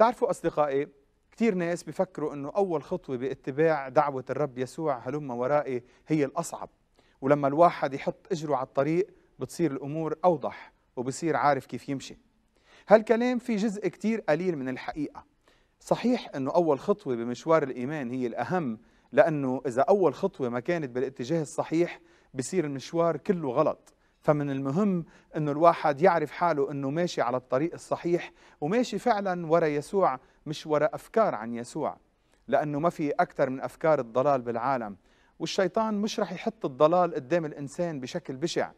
تعرفوا أصدقائي كثير ناس بفكروا أنه أول خطوة باتباع دعوة الرب يسوع هلم ورائي هي الأصعب ولما الواحد يحط إجره على الطريق بتصير الأمور أوضح وبصير عارف كيف يمشي هالكلام في جزء كتير قليل من الحقيقة صحيح أنه أول خطوة بمشوار الإيمان هي الأهم لأنه إذا أول خطوة ما كانت بالاتجاه الصحيح بصير المشوار كله غلط فمن المهم أنه الواحد يعرف حاله أنه ماشي على الطريق الصحيح وماشي فعلا ورا يسوع مش ورا أفكار عن يسوع لأنه ما في أكثر من أفكار الضلال بالعالم والشيطان مش رح يحط الضلال قدام الإنسان بشكل بشع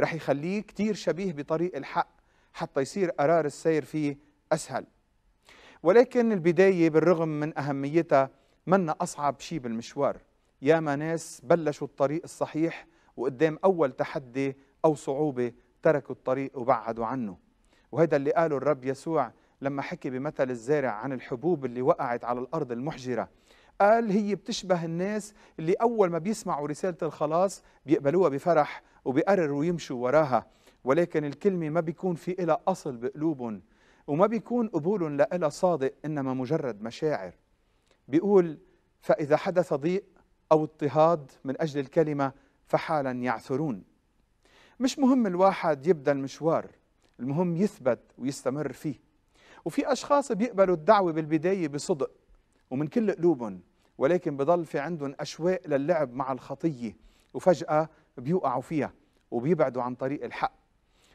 رح يخليه كتير شبيه بطريق الحق حتى يصير قرار السير فيه أسهل ولكن البداية بالرغم من أهميتها منا أصعب شيء بالمشوار ياما ناس بلشوا الطريق الصحيح وقدام أول تحدي أو صعوبة تركوا الطريق وبعدوا عنه وهذا اللي قاله الرب يسوع لما حكي بمثل الزارع عن الحبوب اللي وقعت على الأرض المحجرة قال هي بتشبه الناس اللي أول ما بيسمعوا رسالة الخلاص بيقبلوها بفرح وبيقرروا يمشوا وراها ولكن الكلمة ما بيكون في إلها أصل بقلوبهم وما بيكون قبول لإلى صادق إنما مجرد مشاعر بيقول فإذا حدث ضيق أو اضطهاد من أجل الكلمة فحالا يعثرون مش مهم الواحد يبدا المشوار المهم يثبت ويستمر فيه وفي اشخاص بيقبلوا الدعوه بالبدايه بصدق ومن كل قلوبهم ولكن بضل في عندهم اشواق للعب مع الخطيه وفجاه بيوقعوا فيها وبيبعدوا عن طريق الحق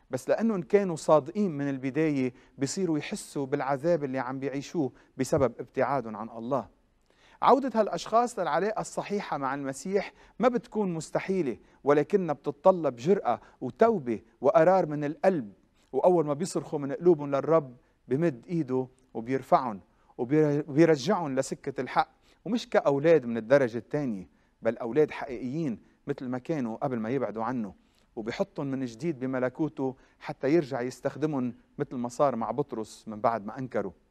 بس لانهم كانوا صادقين من البدايه بصيروا يحسوا بالعذاب اللي عم بيعيشوه بسبب ابتعادهم عن الله عودة هالأشخاص للعلاقة الصحيحة مع المسيح ما بتكون مستحيلة ولكنها بتتطلب جرأة وتوبة وقرار من القلب وأول ما بيصرخوا من قلوبهم للرب بمد إيده وبيرفعهم وبيرجعهم لسكة الحق ومش كأولاد من الدرجة الثانية بل أولاد حقيقيين مثل ما كانوا قبل ما يبعدوا عنه وبيحطهم من جديد بملكوته حتى يرجع يستخدمهم مثل ما صار مع بطرس من بعد ما أنكروا